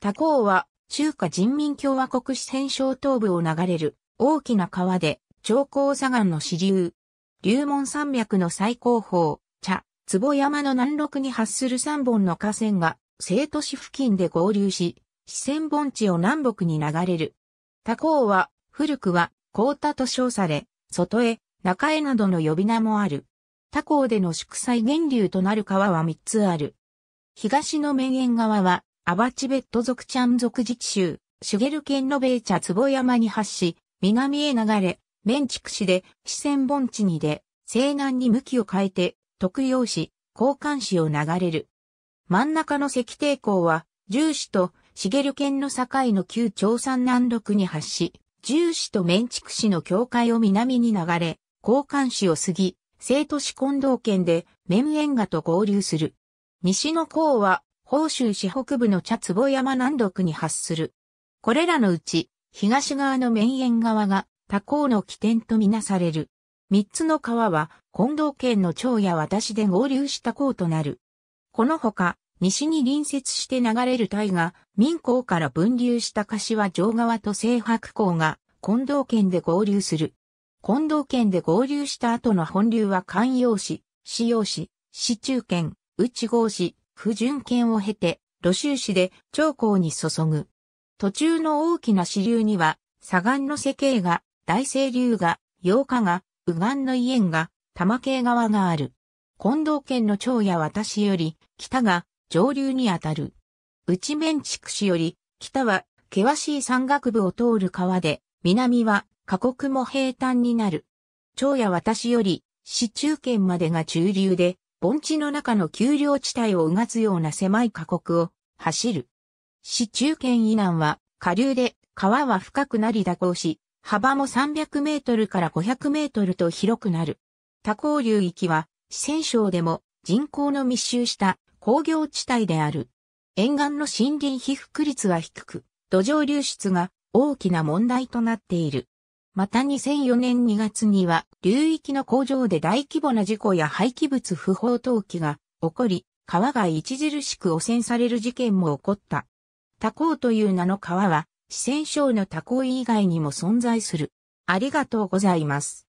他港は中華人民共和国四川省東部を流れる大きな川で長江左岸の支流。龍門山脈の最高峰、茶、坪山の南麓に発する三本の河川が生都市付近で合流し、四川盆地を南北に流れる。他港は古くは高田と称され、外江、中江などの呼び名もある。他港での祝祭源流となる川は三つある。東の面縁側はアバチベット族チャン族自治州、シュゲル県の米茶坪山に発し、南へ流れ、メンチク市で、四川盆地にで、西南に向きを変えて、特陽市、交換市を流れる。真ん中の石帝港は、重視と、茂県の境の旧長山南麓に発し、重視とメンチク市の境界を南に流れ、交換市を過ぎ、生都市近道県で、エ縁河と合流する。西の港は、宝州市北部の茶壺山南麓に発する。これらのうち、東側の面縁側が他校の起点とみなされる。三つの川は、近藤県の長や私で合流した校となる。このほか、西に隣接して流れる大河、民港から分流した柏城川と西白港が、近藤県で合流する。近藤県で合流した後の本流は関陽市、使市、市中県、内郷市、不純権を経て、路州市で長江に注ぐ。途中の大きな支流には、左岸の世系が、大清流が、洋歌が、右岸の伊縁が、玉系川がある。近藤県の長や私より、北が上流にあたる。内面地区市より、北は険しい山岳部を通る川で、南は過酷も平坦になる。長や私より、市中県までが中流で、盆地の中の丘陵地帯をうがつような狭い過酷を走る。市中圏以南は下流で川は深くなり蛇行し、幅も300メートルから500メートルと広くなる。多高流域は四川省でも人口の密集した工業地帯である。沿岸の森林被覆率は低く、土壌流出が大きな問題となっている。また2004年2月には、流域の工場で大規模な事故や廃棄物不法投棄が起こり、川が著しく汚染される事件も起こった。他港という名の川は、四川省の他港以外にも存在する。ありがとうございます。